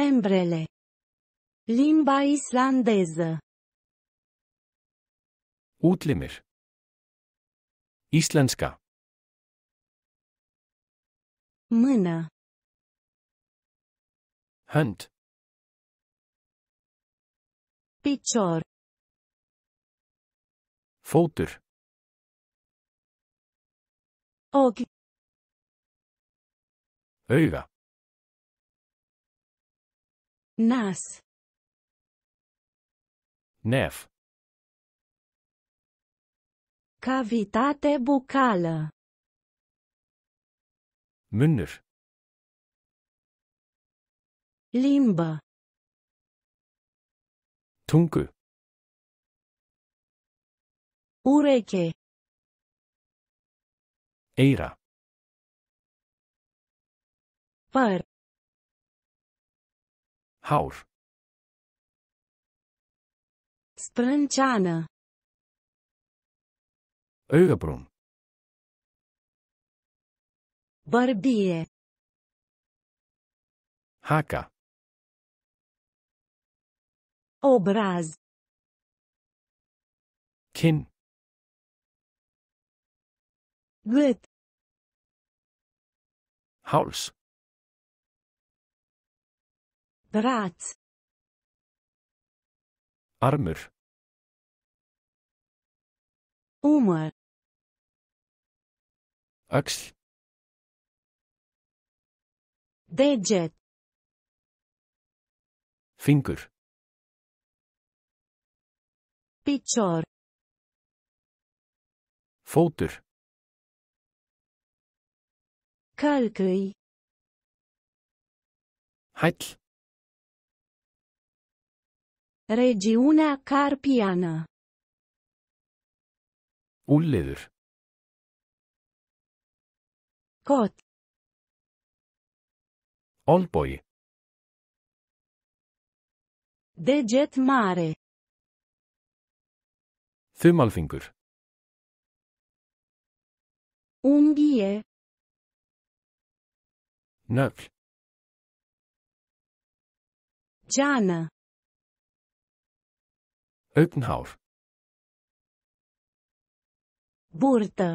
Membrele. Limba islandeză. Útlimir. Íslenska. Mână. Hand. Picior. Fótur. Og. Auga. Nas. Nef. Cavitate bucală. Münder. Limbă. Tunke. Ureche. Eira. Păr. Hár. Sprânceană. Augabrún. Bărbie. Haka. Obraz. Kin. Gât. Hals. Beraad. Armer. Omer. Axel. Deget. vinger, Picior. Foter. Călcâi. Hæll. Regiunea carpiană. Úlliður. Kot. Olpoi. Deget mare. Thumalfingur Ungie. Nöfl Jana. Økkenhavn. Burtă.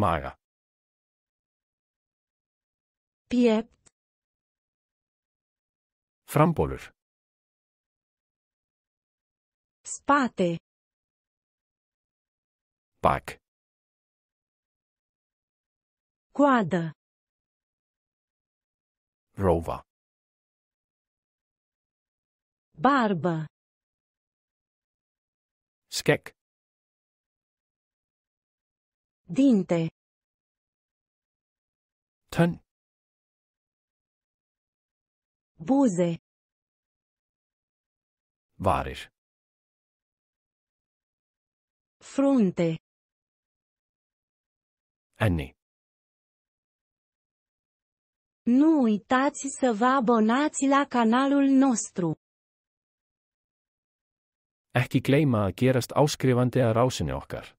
Maja. Piept. Frambolur. Spate. Bac. Coadă. Rova. Barbă. skek Dinte. Tønd. Buze. Varer. Frunte. Anne. Nu uitați să vă abonați la canalul nostru. Ekki gleima að gerast áskrifandi að rásinni okkar.